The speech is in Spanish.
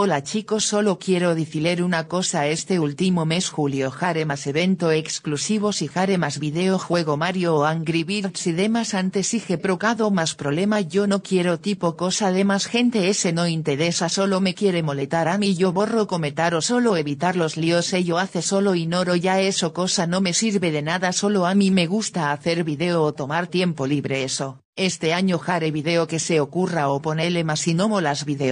Hola chicos solo quiero decirle una cosa este último mes julio más evento exclusivos y más videojuego Mario o Angry Birds y demás antes y procado más problema yo no quiero tipo cosa de más gente ese no interesa solo me quiere moletar a mí yo borro cometar o solo evitar los líos ello hace solo ignoro ya eso cosa no me sirve de nada solo a mí me gusta hacer video o tomar tiempo libre eso. Este año jare video que se ocurra o ponele más y no molas video.